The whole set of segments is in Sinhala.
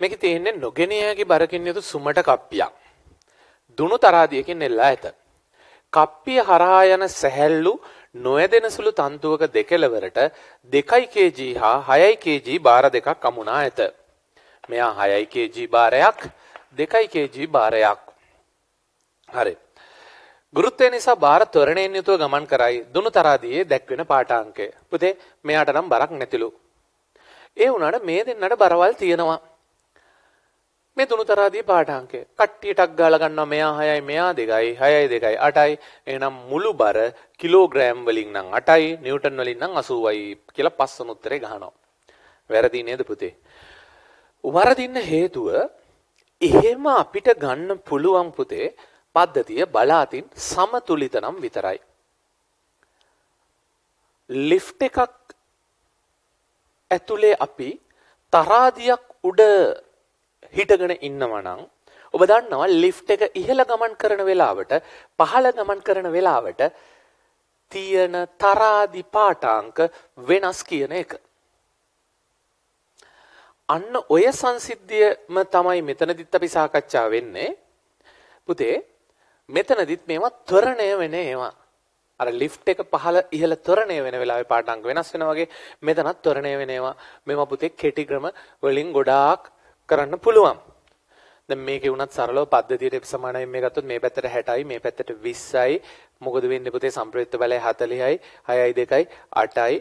මේක තියෙන්නේ නොගෙනයාගේ බරකින් යුතු සුමට කප්පියක්. දුණු තරාදියකින් එල්ලා ඇත. කප්පිය හරහා යන සැහැල්ලු නොයදෙන සුළු තන්තුවක දෙකලවරට 2 kg හා 6 kg බාර දෙකක් අමුණා ඇත. මෙයා 6 kg බාරයක් 2 kg බාරයක්. හරි. ගුරුත්වය නිසා බාර ත්වරණයෙන් යුතුව ගමන් කරයි දුණු තරාදියේ දැක්වෙන පාඨාංකය. පුතේ මෙයාට නම් බරක් නැතිලු. ඒ වුණාට මේ දෙන්නට බරවල් තියෙනවා. මේ තුනුතරාදී පාඨාංකය. කට්ටියටක් ගාලා ගන්නවා මෙයා 6යි මෙයා 2යි 6යි 2යි 8යි. එහෙනම් මුළු බර කිලෝග්‍රෑම් වලින් නම් 8යි නිව්ටන් වලින් නම් 80යි කියලා පස්සම උත්තරේ ගහනවා. වැරදි නේද පුතේ? වරදින්න හේතුව එහෙම අපිට ගන්න පුළුවන් පුතේ පද්ධතිය බලාතින් සමතුලිත නම් විතරයි. ලිෆ්ට් එකක් ඇතුලේ අපි තරාදියක් උඩ හිටගෙන ඉන්නවා නම් ඔබ දන්නවා ලිෆ්ට් එක ඉහළ ගමන් කරන වෙලාවට පහළ ගමන් කරන වෙලාවට තියෙන තරාදි පාටාංක වෙනස් කියන එක. අන්න ඔය සංසිද්ධියම තමයි මෙතනදිත් අපි සාකච්ඡා වෙන්නේ. පුතේ මෙතනදිත් මේවා ත්වරණය වෙන ඒවා. අර ලිෆ්ට් එක පහළ ඉහළ ත්වරණය වෙන වෙලාවේ පාටාංග වෙනස් වෙනවා වගේ මෙතනත් ත්වරණය වෙනවා. මේවා පුතේ කෙටි ක්‍රම වලින් ගොඩාක් කරන්න පුළුවන්. දැන් මේකේ උනත් සරලව පද්ධතියට සමානයි මේ ගත්තොත් මේ පැත්තට 60යි මේ පැත්තට 20යි මොකද වෙන්නේ පුතේ සම්ප්‍රයුක්ත බලය 40යි 6යි 2යි 8යි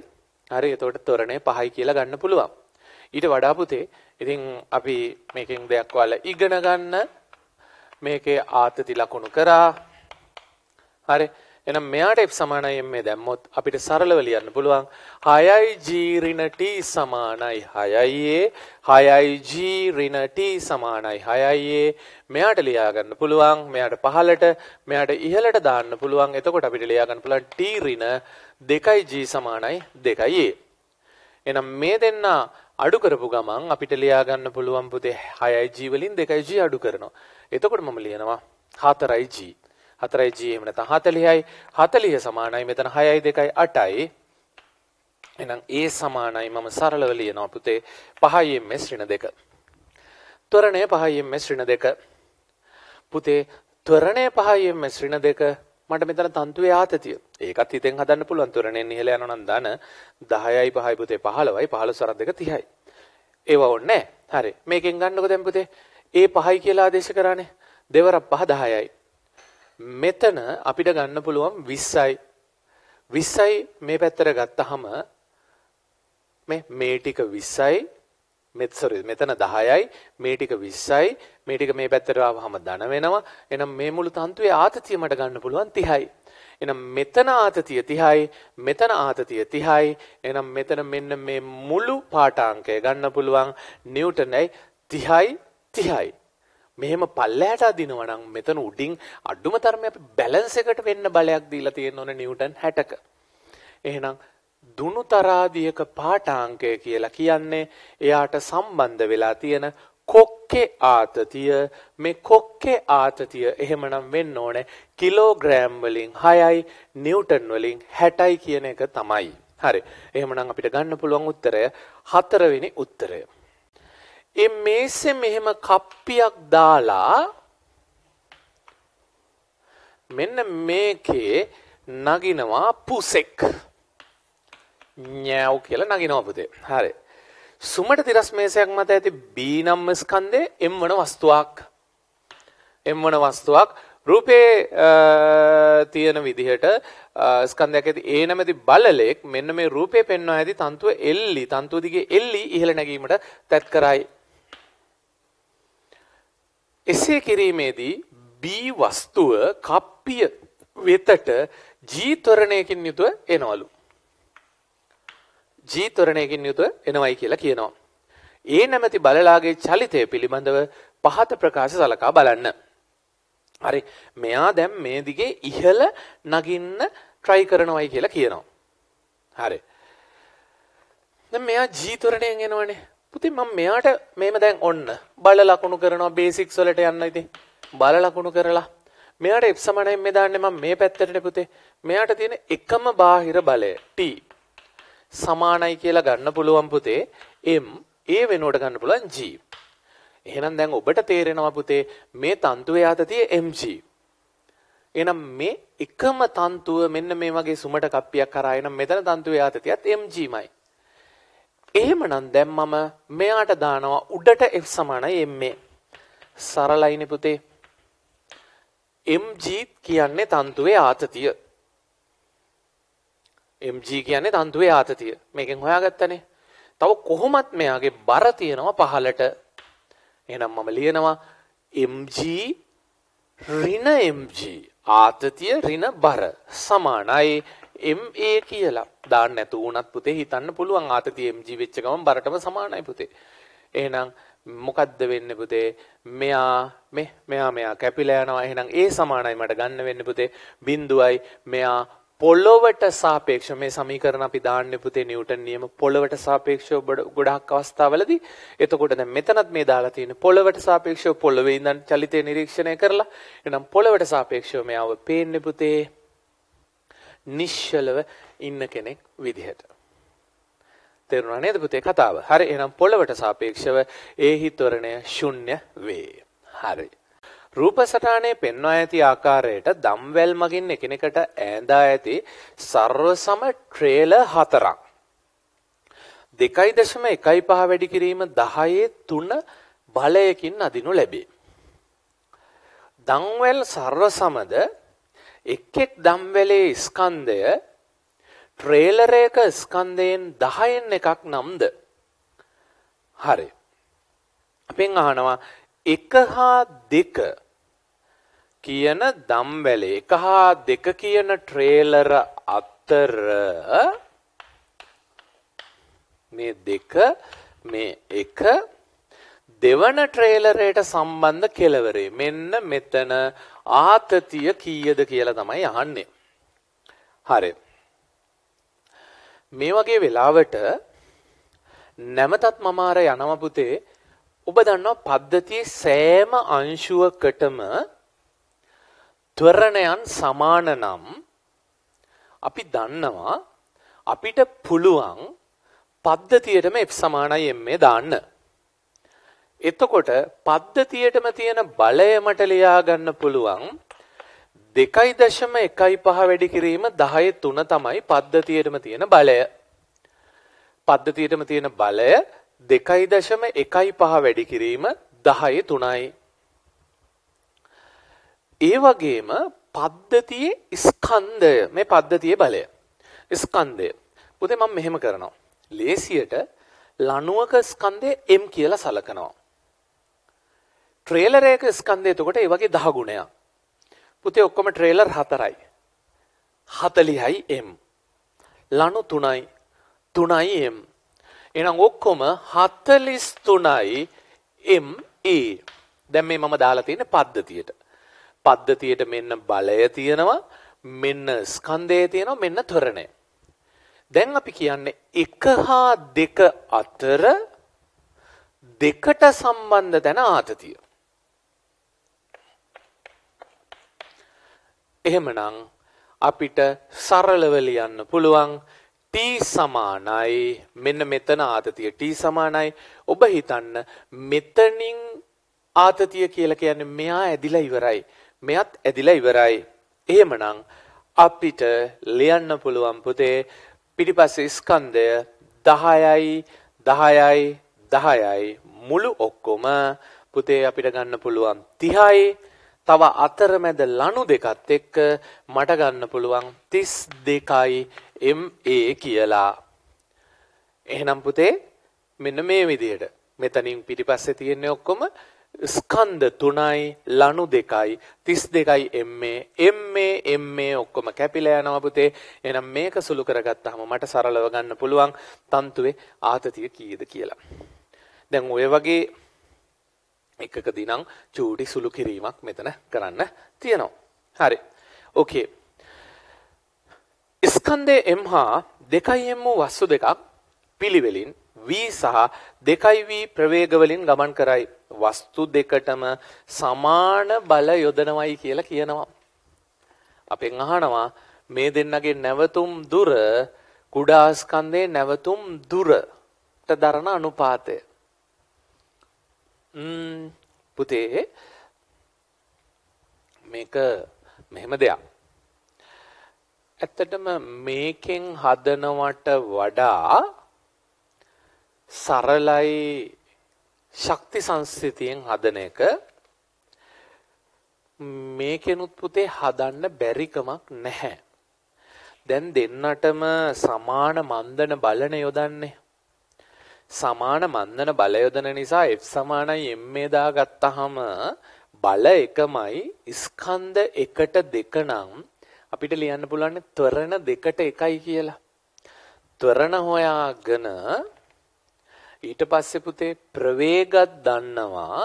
හරි එතකොට තොරණය 5යි කියලා ගන්න පුළුවන්. ඊට වඩා පුතේ ඉතින් අපි මේකෙන් දෙයක් ඔයාලා ඉගෙන ගන්න මේකේ ආතති ලකුණු කරා හරි එහෙනම් මෙයාට f සමානයි m දැම්මොත් අපිට සරලව ලියන්න පුළුවන් 6i g ඍණ t සමානයි 6i a 6i g ඍණ t සමානයි 6i a මෙයාට ලියා ගන්න පුළුවන් මෙයාට පහලට මෙයාට ඉහලට දාන්න පුළුවන් එතකොට අපිට ලියා ගන්න පුළුවන් t ඍණ 2i g සමානයි 2i a එහෙනම් මේ දෙන්න අඩු කරපු ගමන් අපිට ලියා ගන්න පුළුවන් පුතේ 6i g වලින් 2i g අඩු කරනවා එතකොට මම ලියනවා 4i g හතරයි ජීම නැත හතලියයි හතලිය සමානයි මෙතන හයයි දෙකයි අටයි එනම් ඒ සමානයි මම සරලව ලියනවා පුතේ පහයෙන් මෙස් ඍණ දෙක ත්වරණය පහයෙන් මෙස් ඍණ දෙක පුතේ ත්වරණය පහයෙන් මෙස් ඍණ දෙක මට මෙතන තන්තුවේ ආතතිය. ඒකත් හිතෙන් හදන්න පුළුවන් ත්වරණයෙන් ඉහළ යනවා නම් දාන 10යි 5යි පුතේ 15යි 15 සරත් දෙක 30යි. ඒව ඕනේ නැහැ. හරි. මේකෙන් ගන්නකො දැන් පුතේ ඒ 5යි කියලා ආදේශ කරානේ. දෙවර 5 10යි. මෙතන අපිට ගන්න පුළුවන් 20යි 20යි මේ පැත්තට ගත්තහම මේ මේ ටික 20යි මෙත් සොරි මෙතන 10යි මේ ටික 20යි මේ ටික මේ පැත්තට ආවහම ධන වෙනවා එහෙනම් මේ මුළු තන්තුවේ ආතතිය මට ගන්න පුළුවන් 30යි එහෙනම් මෙතන ආතතිය 30යි මෙතන ආතතිය 30යි එහෙනම් මෙතන මෙන්න මේ මුළු පාඨාංකය ගන්න පුළුවන් නිව්ටනයි 30යි 30යි මෙහෙම පල්ලෑට අදිනවා නම් මෙතන උඩින් අඩුම තරමේ අපි බැලන්ස් එකට වෙන්න බලයක් දීලා තියෙන ඕන නිව්ටන් 60ක. එහෙනම් දුණු තරාදියක පාඨාංකය කියලා කියන්නේ එයාට සම්බන්ධ වෙලා තියෙන කොක්කේ ආතතිය මේ කොක්කේ ආතතිය එහෙමනම් වෙන්න ඕනේ කිලෝග්‍රෑම් වලින් 6යි නිව්ටන් වලින් 60යි කියන එක තමයි. හරි. එහෙමනම් අපිට ගන්න පුළුවන් උත්තරය 4 වෙනි උත්තරය. ඒ මේසෙ මෙහෙම කප්පියක් දාලා මෙන්න මේකේ නගිනවා පුසෙක් ඥාව් කියලා නගිනවා පුතේ. හරි. සුමට තිරස් මේසයක් මත ඇති B නම් ස්කන්ධයේ M වන වස්තුවක්. M වන වස්තුවක් රූපේ තියෙන විදිහට ස්කන්ධයක් ඇති ඒ නැමැති බලලෙක් මෙන්න මේ රූපේ පෙන්වා ඇති තන්තුව එල්ලි තන්තුව දිගේ එල්ලි ඉහළ නැගීමට තැත් කරයි එසේ කිරීමේදී B වස්තුව කප්පිය වෙතට G තොරණයකින් යුතුව එනවලු. G තොරණයකින් යුතුව එනවයි කියලා කියනවා. ඒ නැමැති බලලාගේ චලිතය පිළිබඳව පහත ප්‍රකාශ සලකා බලන්න. හරි මෙයා දැන් මේ දිගේ ඉහළ නගින්න try කරනවයි කියලා කියනවා. හරි. දැන් මෙයා G තොරණයෙන් එනවනේ. පුතින් මම මෙයාට මේම දැන් ඔන්න බල ලකුණු කරනවා බේසික්ස් වලට යන්න ඉතින් බල ලකුණු කරලා මෙයාට f සමානයි මේ දාන්නේ මම මේ පැත්තටනේ පුතේ මෙයාට තියෙන එකම බාහිර බලය t සමානයි කියලා ගන්න පුළුවන් පුතේ m a වෙනුවට ගන්න පුළුවන් g එහෙනම් දැන් ඔබට තේරෙනවා පුතේ මේ තන්තුවේ ආතතිය mg එහෙනම් මේ එකම තන්තුව මෙන්න මේ වගේ සුමට කප්පියක් කරා එනම් මෙතන තන්තුවේ ආතතියත් mgමයි එහෙමනම් දැන් මම මෙයාට දානවා උඩට F සමාන MA. සරලයිනේ පුතේ. MG කියන්නේ තන්තුවේ ආතතිය. MG කියන්නේ තන්තුවේ ආතතිය. මේකෙන් හොයාගත්තනේ. තව කොහොමත් මෙයාගේ බර තියෙනවා පහලට. එහෙනම් මම ලියනවා MG ඍණ MG ආතතිය ඍණ බර සමානයි MA කියලා දාන්න නැතු වුණත් පුතේ හිතන්න පුළුවන් ආතතිය MG වෙච්ච ගමන් බරටම සමානයි පුතේ. එහෙනම් මොකද්ද වෙන්නේ පුතේ? මෙයා මේ මෙයා මෙයා කැපිලා යනවා. එහෙනම් ඒ සමානයි මට ගන්න වෙන්නේ පුතේ. බිඳුවයි මෙයා පොළොවට සාපේක්ෂ මේ සමීකරණ අපි දාන්නේ පුතේ නිව්ටන් නියම පොළොවට සාපේක්ෂව ගොඩක් අවස්ථාවලදී එතකොට දැන් මෙතනත් මේ දාලා තියෙන පොළොවට සාපේක්ෂව පොළොවේ ඉඳන් චලිතය නිරීක්ෂණය කරලා එහෙනම් පොළොවට සාපේක්ෂව මෙයාව පේන්නේ පුතේ නිශ්චලව ඉන්න කෙනෙක් විදිහට. තේරුණා නේද පුතේ කතාව? හරි එහෙනම් පොළවට සාපේක්ෂව ඒ හිත්වරණය ශුන්‍ය වේ. හරි. රූප සටහනේ පෙන්වා ඇති ආකාරයට දම්වැල් මගින් එකිනෙකට ඈඳා ඇති සර්වසම ට්‍රේල හතරක්. 2.15 වැඩි කිරීම 10 3 බලයකින් අදිනු ලැබේ. දම්වැල් සර්වසමද එක් එක් ධම්වැලේ ස්කන්ධය ට්‍රේලර එක ස්කන්ධයෙන් 10න් එකක් නම්ද? හරි. අපෙන් අහනවා 1 හා 2 කියන ධම්වැලේ 1 හා 2 කියන ට්‍රේලර අතර මේ දෙක මේ එක දෙවන ට්‍රේලරයට සම්බන්ධ කෙලවරේ මෙන්න මෙතන ආතතිය කීයද කියලා තමයි අහන්නේ. හරි. මේ වගේ වෙලාවට නැමතත් මම අර යනම පුතේ ඔබ දන්නවා පද්ධතියේ සෑම අංශුවකටම ත්වරණයන් සමාන නම් අපි දන්නවා අපිට පුළුවන් පද්ධතියටම F සමානයි M දාන්න. එතකොට පද්ධතියටම තියෙන බලය මට ලියා ගන්න පුළුවන් 2.15 වැඩි කිරීම 10 3 තමයි පද්ධතියටම තියෙන බලය. පද්ධතියටම තියෙන බලය 2.15 වැඩි කිරීම 10 3යි. ඒ වගේම පද්ධතියේ ස්කන්ධය මේ පද්ධතියේ බලය. ස්කන්ධය. පුතේ මම මෙහෙම කරනවා. ලේසියට ලණුවක ස්කන්ධය m කියලා සලකනවා. ට්‍රේලර් එක ස්කන්ධය එතකොට ඒ වගේ 10 ගුණයක්. පුතේ ඔක්කොම ට්‍රේලර් 4යි. 40යි M. ලනු 3යි. 3යි M. එහෙනම් ඔක්කොම 43යි MA. E. දැන් මේ මම දාලා තියෙන පද්ධතියට. පද්ධතියට මෙන්න බලය තියෙනවා, මෙන්න ස්කන්ධය තියෙනවා, මෙන්න ත්වරණය. දැන් අපි කියන්නේ 1 හා 2 අතර දෙකට සම්බන්ධ තැන ආතතිය. එහෙමනම් අපිට සරලව ලියන්න පුළුවන් t සමානයි මෙන්න මෙතන ආතතිය t සමානයි ඔබ හිතන්න මෙතනින් ආතතිය කියලා කියන්නේ මෙයා ඇදිලා ඉවරයි මෙයත් ඇදිලා ඉවරයි එහෙමනම් අපිට ලියන්න පුළුවන් පුතේ පිටිපස්සේ ස්කන්ධය 10යි 10යි 10යි මුළු ඔක්කොම පුතේ අපිට ගන්න පුළුවන් 30යි තව අතරමැද ලනු දෙකත් එක්ක මට ගන්න පුළුවන් 32යි MA කියලා. එහෙනම් පුතේ මෙන්න මේ විදිහට මෙතනින් පිටිපස්සේ තියෙන්නේ ඔක්කොම ස්කන්ධ 3යි ලනු 2යි 32යි MA MA MA ඔක්කොම කැපිලා යනවා පුතේ. එහෙනම් මේක සුළු කරගත්තාම මට සරලව ගන්න පුළුවන් තන්තුවේ ආතතිය කීයද කියලා. දැන් ඔය වගේ එකකදී නම් චූටි සුළු කිරීමක් මෙතන කරන්න තියෙනවා. හරි. ඕකේ. ස්කන්ධයේ m හා 2m වූ වස්තු දෙකක් පිළිවෙලින් v සහ 2v ප්‍රවේග වලින් ගමන් කරයි. වස්තු දෙකටම සමාන බල යොදනවයි කියලා කියනවා. අපෙන් අහනවා මේ දෙන්නගේ නැවතුම් දුර කුඩා ස්කන්ධයේ නැවතුම් දුරට දරන අනුපාතය. පුතේ මේක මෙහෙම දෙයක්. ඇත්තටම මේකෙන් හදනවට වඩා සරලයි ශක්ති සංස්ථිතියෙන් හදන එක මේකෙනුත් පුතේ හදන්න බැරිකමක් නැහැ. දැන් දෙන්නටම සමාන මන්දන බලන යොදන්නේ. සමාන මන්දන බල යොදන නිසා F සමානයි ma දාගත්තාම බල එකමයි ස්කන්ධ එකට දෙක නම් අපිට ලියන්න පුළුවන් ත්වරණ දෙකට එකයි කියලා. ත්වරණ හොයාගෙන ඊට පස්සේ පුතේ ප්‍රවේගත් දන්නවා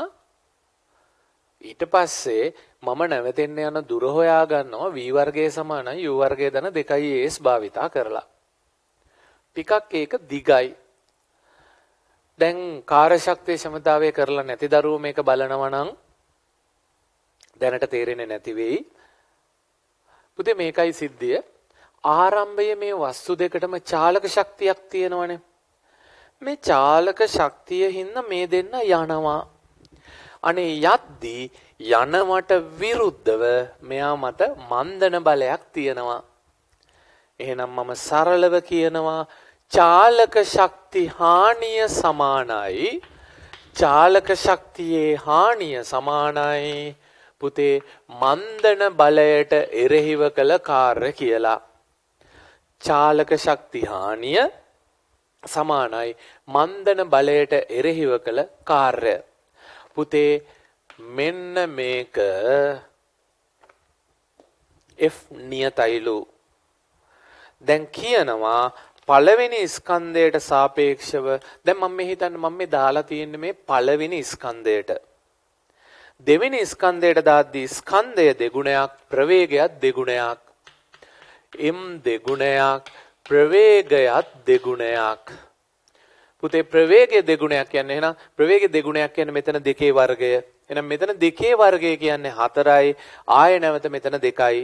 ඊට පස්සේ මම නැවතෙන්න යන දුර හොයා ගන්නවා v වර්ගයේ සමානයි u වර්ගයේ දන 2is භාවිතා කරලා. ටිකක් ඒක දිගයි දැන් කාර්යශක්තිය ක්ෂමතාවය කරලා නැති දරුවෝ මේක බලනවා නම් දැනට තේරෙන්නේ නැති වෙයි. පුතේ මේකයි සිද්ධිය. ආරම්භයේ මේ වස්තු දෙකටම චාලක ශක්තියක් තියෙනවනේ. මේ චාලක ශක්තිය හින්දා මේ දෙන්න යනවා. අනේ යද්දී යනවට විරුද්ධව මෙයා මත මන්දන බලයක් තියෙනවා. එහෙනම් මම සරලව කියනවා චාලක ශක්ති හානිය සමානයි චාලක ශක්තියේ හානිය සමානයි පුතේ මන්දන බලයට එරෙහිව කළ කාර්ය කියලා චාලක ශක්ති හානිය සමානයි මන්දන බලයට එරෙහිව කළ කාර්ය පුතේ මෙන්න මේක F නියතයිලු දැන් කියනවා පළවෙනි ස්කන්ධයට සාපේක්ෂව දැන් මම මේ හිතන්නේ මම මේ දාලා තියෙන්නේ මේ පළවෙනි ස්කන්ධයට දෙවෙනි ස්කන්ධයට දාද්දී ස්කන්ධය දෙගුණයක් ප්‍රවේගයත් දෙගුණයක් m දෙගුණයක් ප්‍රවේගයත් දෙගුණයක් පුතේ ප්‍රවේගය දෙගුණයක් කියන්නේ එහෙනම් ප්‍රවේගය දෙගුණයක් කියන්නේ මෙතන දෙකේ වර්ගය එහෙනම් මෙතන දෙකේ වර්ගය කියන්නේ 4යි ආය නැවත මෙතන 2යි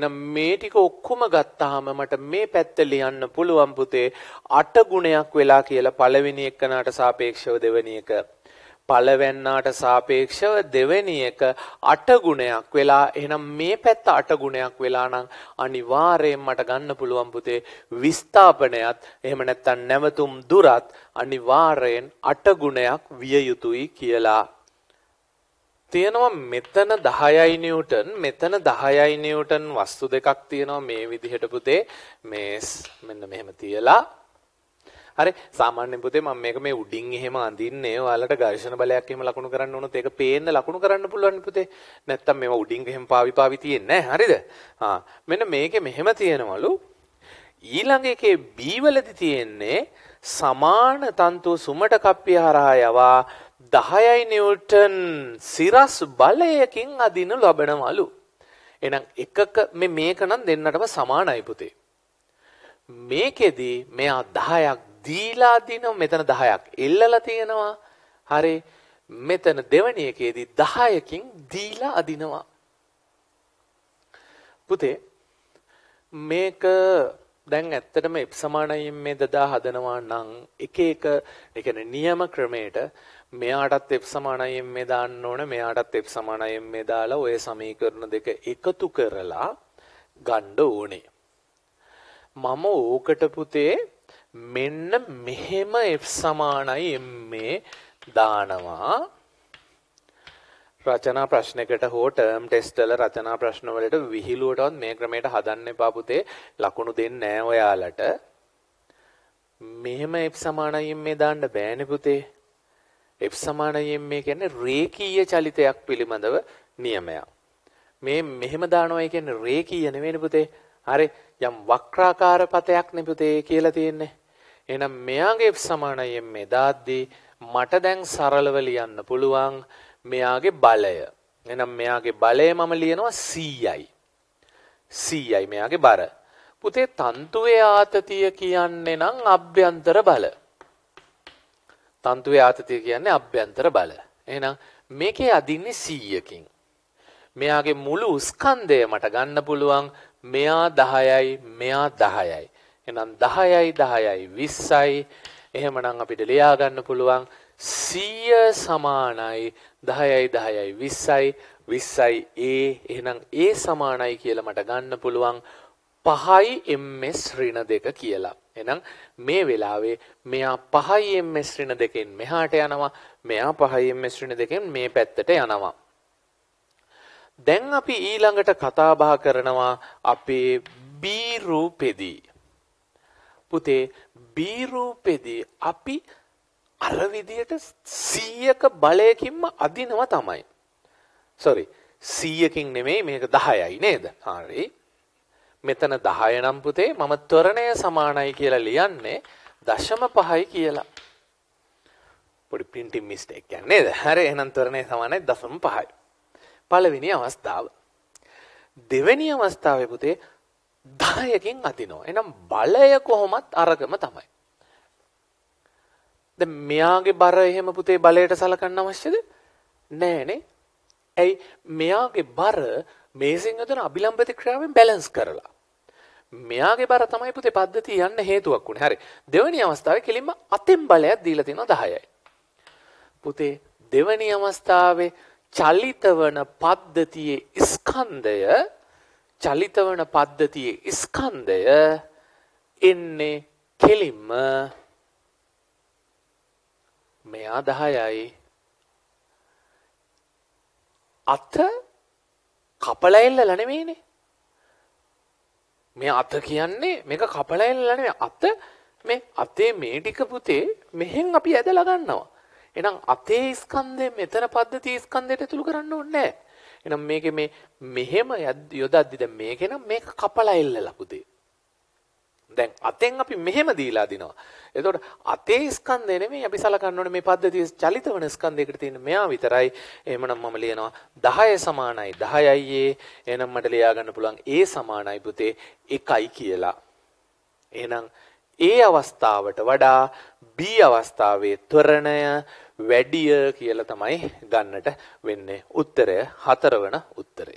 එහෙනම් මේ ටික ඔක්කොම ගත්තාම මට මේ පැත්ත ලියන්න පුළුවන් පුතේ 8 ගුණයක් වෙලා කියලා පළවෙනි එකනට සාපේක්ෂව දෙවෙනි එක පළවෙන්නාට සාපේක්ෂව දෙවෙනි එක 8 ගුණයක් වෙලා එහෙනම් මේ පැත්ත 8 ගුණයක් වෙලා නම් අනිවාර්යයෙන් මට ගන්න පුළුවන් පුතේ විස්ථාපනයත් එහෙම නැත්නම් නැවතුම් දුරත් අනිවාර්යෙන් 8 ගුණයක් විය යුතුයි කියලා තියෙනවා මෙතන 10යි නිව්ටන් මෙතන 10යි නිව්ටන් වස්තු දෙකක් තියෙනවා මේ විදිහට පුතේ මේ මෙන්න මෙහෙම තියලා හරි සාමාන්‍ය පුතේ මම මේක මේ උඩින් එහෙම අඳින්නේ ඔයාලට ඝර්ෂණ බලයක් එහෙම ලකුණු කරන්න ඕනොත් ඒක පේන්න ලකුණු කරන්න පුළුවන් පුතේ නැත්තම් මේවා උඩින් එහෙම පාවි පාවි තියෙන්නේ හරිද ආ මෙන්න මේකේ මෙහෙම තියෙනවලු ඊළඟ එකේ B වලදී තියෙන්නේ සමාන තන්තු සුමට කප්පිය හරහා යවා 10යි නිව්ටන් සිරස් බලයකින් අදිනු ලබනවලු. එහෙනම් එකක මේ මේක නම් දෙන්නටම සමානයි පුතේ. මේකෙදි මෙයා 10ක් දීලා දිනව මෙතන 10ක් එල්ලලා තියෙනවා. හරි මෙතන දෙවැනි එකේදී 10කින් දීලා අදිනවා. පුතේ මේක දැන් ඇත්තටම එප් සමානයෙන් මේ දදා හදනවා නම් එක එක ඒ කියන්නේ නියම ක්‍රමයට මෙයාටත් f සමානයි m දාන්න ඕන මෙයාටත් f සමානයි m දාලා ওই සමීකරණ දෙක එකතු කරලා ගන්න ඕනේ මම ඕකට පුතේ මෙන්න මෙහෙම f සමානයි m දානවා රචනා ප්‍රශ්නයකට හෝ ටර්ම් ටෙස්ට් වල රචනා ප්‍රශ්න වලට විහිළුවටවත් මේ ක්‍රමයට හදන්න එපා පුතේ ලකුණු දෙන්නේ නැහැ ඔයාලට. මෙහෙම f සමානයි මේ දාන්න බෑනේ පුතේ. F සමානයෙන් මේ කියන්නේ රේඛීය චලිතයක් පිළිබඳව නියමයක්. මේ මෙහෙම දානවා කියන්නේ රේඛීය නෙවෙයි පුතේ. හරි යම් වක්‍රාකාර පතයක් නේ පුතේ කියලා තියෙන්නේ. එහෙනම් මෙයාගේ F සමානයෙන් මේ දාද්දී මට දැන් සරලව ලියන්න පුළුවන් මෙයාගේ බලය. එහෙනම් මෙයාගේ බලය මම ලියනවා 100යි. 100යි මෙයාගේ බර. පුතේ තන්තුවේ ආතතිය කියන්නේ නම් අභ්‍යන්තර බල. තන්තුවේ ආතතිය කියන්නේ අභ්‍යන්තර බල. එහෙනම් මේකේ අදින්නේ 100කින්. මෙයාගේ මුළු ස්කන්ධය මට ගන්න පුළුවන් මෙයා 10යි මෙයා 10යි. එහෙනම් 10යි 10යි 20යි. එහෙමනම් අපිට ලියා ගන්න පුළුවන් 100 සමානයි 10යි 10යි 20යි 20යි ඒ එහෙනම් ඒ සමානයි කියලා මට ගන්න පුළුවන් 5යි ms ඍණ 2 කියලා. එහෙනම් මේ වෙලාවේ මෙයා 5 ms ඍණ දෙකෙන් මෙහාට යනවා මෙයා 5 ms ඍණ දෙකෙන් මේ පැත්තට යනවා දැන් අපි ඊළඟට කතා බහ කරනවා අපේ B රූපෙදී පුතේ B රූපෙදී අපි අර විදියට 100ක බලයකින්ම අදිනවා තමයි. sorry 100කින් නෙමෙයි මේක 10යි නේද? හරි. මෙතන 10 නම් පුතේ මම ත්වරණය සමානයි කියලා ලියන්නේ දශම 5යි කියලා. පොඩි printing mistake එකක් නේද? හරි එහෙනම් ත්වරණය සමානයි දශම 5යි. පළවෙනි අවස්ථාව. දෙවෙනි අවස්ථාවේ පුතේ 10කින් අදිනවා. එහෙනම් බලය කොහොමත් අරගම තමයි. දැන් මෙයාගේ බර එහෙම පුතේ බලයට සලකන්න අවශ්‍යද? නෑනේ. ඇයි මෙයාගේ බර මේ සිංහතුන අභිලම්බ ප්‍රතික්‍රියාවෙන් බැලන්ස් කරලා මෙයාගේ බර තමයි පුතේ පද්ධතිය යන්න හේතුවක් උනේ. හරි. දෙවෙනි අවස්ථාවේ කෙලින්ම අතෙන් බලයක් දීලා තිනවා 10යි. පුතේ දෙවෙනි අවස්ථාවේ චලිතවන පද්ධතියේ ස්කන්ධය චලිතවන පද්ධතියේ ස්කන්ධය එන්නේ කෙලින්ම මෙයා 10යි. අත කපලා එල්ලලා නෙමෙයිනේ. මේ අත කියන්නේ මේක කපලා එල්ලන්නේ අත මේ අතේ මේ ටික පුතේ මෙහෙන් අපි ඇදලා ගන්නවා. එහෙනම් අතේ ස්කන්ධය මෙතන පද්ධති ස්කන්ධයට ඇතුළු කරන්න ඕනේ නැහැ. එහෙනම් මේකේ මේ මෙහෙම යොදද්දි දැන් මේකේ නම් මේක කපලා එල්ලලා පුතේ. දැන් අතෙන් අපි මෙහෙම දීලා දිනවා. එතකොට අතේ ස්කන්ධය නෙමෙයි අපි සලකන්න ඕනේ මේ පද්ධතිය චලිත වෙන ස්කන්ධයකට තියෙන මෙයා විතරයි. එහෙමනම් මම ලියනවා 10 සමානයි 10යි ඒ. එහෙනම් මට ලියා ගන්න පුළුවන් ඒ සමානයි පුතේ 1යි කියලා. එහෙනම් ඒ අවස්ථාවට වඩා B අවස්ථාවේ ත්වරණය වැඩිය කියලා තමයි ගන්නට වෙන්නේ. උත්තරය හතරවන උත්තරය.